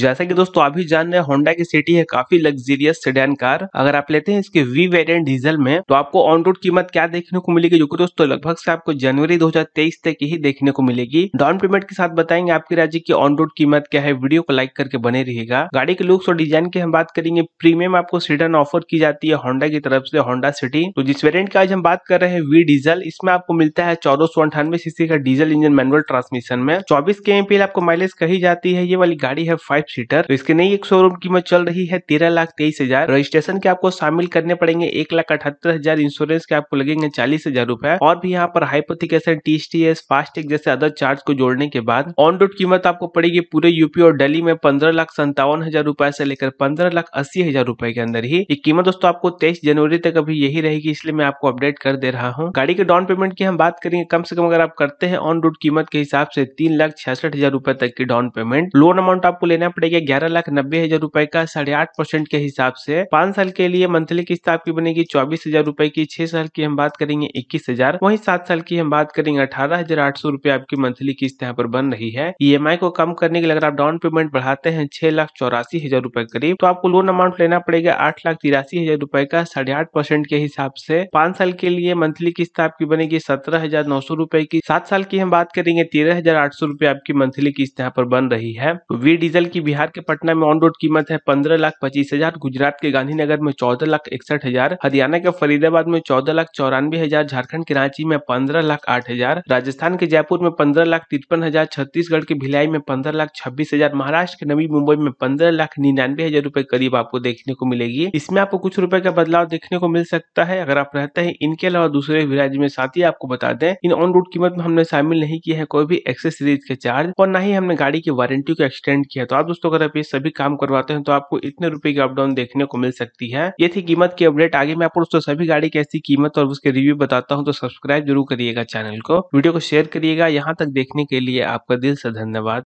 जैसा कि दोस्तों आप ही जान रहे होंडा की सिटी है काफी लग्जरियस सेडान कार अगर आप लेते हैं इसके वी वेरियंट डीजल में तो आपको ऑन रोड कीमत क्या देखने को मिलेगी जो कि दोस्तों लगभग से आपको जनवरी 2023 तक ही देखने को मिलेगी डाउन पेमेंट के साथ बताएंगे आपके राज्य की ऑन रोड कीमत क्या है वीडियो को लाइक करके बने रहेगा गाड़ी के लुक्स और डिजाइन की हम बात करेंगे प्रीमियम आपको सीडन ऑफर की जाती है होंडा की तरफ से होंडा सिटी तो जिस वेरियंट की आज हम बात कर रहे हैं वी डीजल इसमें आपको मिलता है चौदह सौ सीसी का डीजल इंजन मैनुअल ट्रांसमिशन में चौबीस के आपको माइलेज कही जाती है ये वाली गाड़ी है फाइव फाइव सीटर तो इसके नई एक शोरूम कीमत चल रही है तेरह लाख तेईस हजार रजिस्ट्रेशन के आपको शामिल करने पड़ेंगे एक लाख अठहत्तर हजार इंश्योरेंस के आपको लगेंगे चालीस हजार रूपए और भी यहाँ पर हाइपोथिकेशन टीसीएस फास्टैग जैसे अदर चार्ज को जोड़ने के बाद ऑन रोड कीमत आपको पड़ेगी पूरे यूपी और दिल्ली में पंद्रह लाख संतावन हजार रूपए से लेकर पंद्रह लाख अस्सी हजार रूपए के अंदर ही ये कीमत दोस्तों आपको तेईस जनवरी तक अभी यही रहेगी इसलिए मैं आपको अपडेट कर दे रहा हूँ गाड़ी के डाउन पेमेंट की हम बात करेंगे कम से कम अगर आप करते हैं ऑन रोड कीमत के हिसाब से तीन लाख छियासठ हजार रूपए तक की डाउन पेमेंट लोन अमाउंट आपको लेना पड़ेगा ग्यारह लाख नब्बे हजार रूपए का साढ़े आठ परसेंट के हिसाब से पांच साल के लिए मंथली किस्त आपकी बनेगी चौबीस हजार रूपए की छह साल की हम बात करेंगे इक्कीस हजार वही सात साल की हम बात करेंगे अठारह हजार आठ सौ रूपए आपकी मंथली किस्त यहाँ पर बन रही है ई e को कम करने के लिए अगर आप डाउन पेमेंट बढ़ाते हैं छह लाख चौरासी हजार रूपए करीब तो आपको लोन अमाउंट लेना पड़ेगा आठ लाख तिरासी हजार रूपए का साढ़े आठ परसेंट के हिसाब से पांच साल के लिए मंथली किस्त आपकी बनेगी सत्रह हजार नौ सौ रूपए की सात साल की हम बात करेंगे तेरह हजार आठ सौ रूपए आपकी मंथली किस्त यहाँ पर बन रही है वी डीजल की बिहार के पटना में ऑन रोड कीमत है पंद्रह लाख पच्चीस हजार गुजरात के गांधीनगर में चौदह लाख इकसठ हजार हरियाणा के फरीदाबाद में चौदह लाख चौरानवे हजार झारखंड के रांची में पंद्रह लाख आठ हजार राजस्थान के जयपुर में पंद्रह लाख तिरपन हजार छत्तीसगढ़ के भिलाई में पंद्रह लाख छब्बीस हजार महाराष्ट्र के नवी मुंबई में पंद्रह लाख निन्यानवे हजार रूपए करीब आपको देखने को मिलेगी इसमें आपको कुछ रूपए का बदलाव देखने को मिल सकता है अगर आप रहते हैं इनके अलावा दूसरे राज्य में साथ ही आपको बता दें इन ऑन रोड कीमत में हमने शामिल नहीं किया है कोई भी एक्सेसरीज के चार्ज और न ही हमने गाड़ी की वारंटी को एक्सटेंड किया तो आप दोस्तों अगर आप ये सभी काम करवाते हैं तो आपको इतने रुपए की अपडाउन देखने को मिल सकती है ये थी कीमत की अपडेट आगे मैं आपको दोस्तों सभी गाड़ी की ऐसी कीमत और उसके रिव्यू बताता हूँ तो सब्सक्राइब जरूर करिएगा चैनल को वीडियो को शेयर करिएगा यहाँ तक देखने के लिए आपका दिल से धन्यवाद